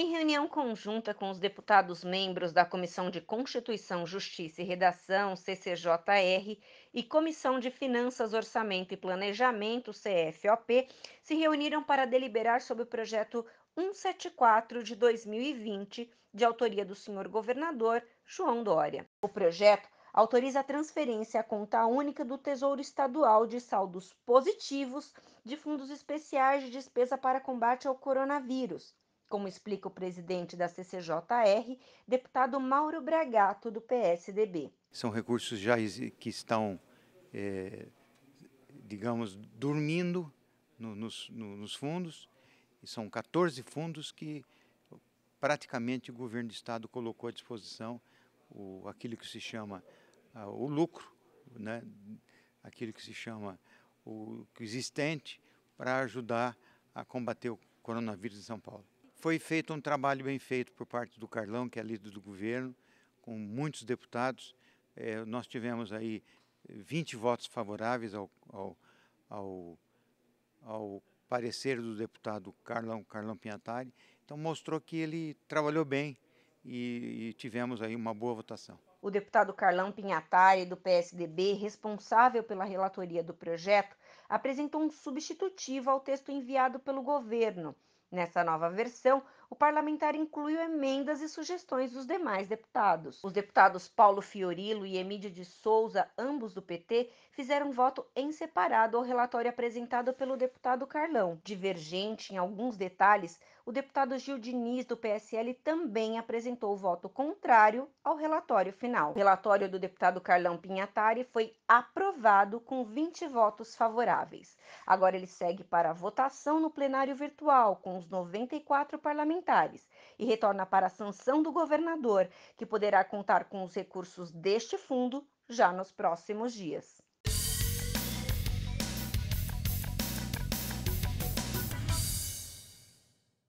Em reunião conjunta com os deputados membros da Comissão de Constituição, Justiça e Redação, CCJR, e Comissão de Finanças, Orçamento e Planejamento, CFOP, se reuniram para deliberar sobre o projeto 174 de 2020, de autoria do senhor governador João Dória. O projeto autoriza a transferência à conta única do Tesouro Estadual de saldos positivos de fundos especiais de despesa para combate ao coronavírus como explica o presidente da CCJR, deputado Mauro Bragato, do PSDB. São recursos já que estão, é, digamos, dormindo no, nos, no, nos fundos, e são 14 fundos que praticamente o governo do Estado colocou à disposição o, aquilo que se chama uh, o lucro, né, aquilo que se chama o existente, para ajudar a combater o coronavírus em São Paulo. Foi feito um trabalho bem feito por parte do Carlão, que é líder do governo, com muitos deputados. É, nós tivemos aí 20 votos favoráveis ao, ao, ao, ao parecer do deputado Carlão, Carlão Pinhatari. Então mostrou que ele trabalhou bem e, e tivemos aí uma boa votação. O deputado Carlão Pinhatari, do PSDB, responsável pela relatoria do projeto, apresentou um substitutivo ao texto enviado pelo governo. Nessa nova versão, o parlamentar incluiu emendas e sugestões dos demais deputados. Os deputados Paulo Fiorilo e Emídio de Souza, ambos do PT, fizeram voto em separado ao relatório apresentado pelo deputado Carlão. Divergente em alguns detalhes, o deputado Gil Diniz, do PSL, também apresentou voto contrário ao relatório final. O relatório do deputado Carlão Pinhatari foi aprovado com 20 votos favoráveis. Agora ele segue para a votação no plenário virtual, com os 94 parlamentares e retorna para a sanção do governador, que poderá contar com os recursos deste fundo já nos próximos dias.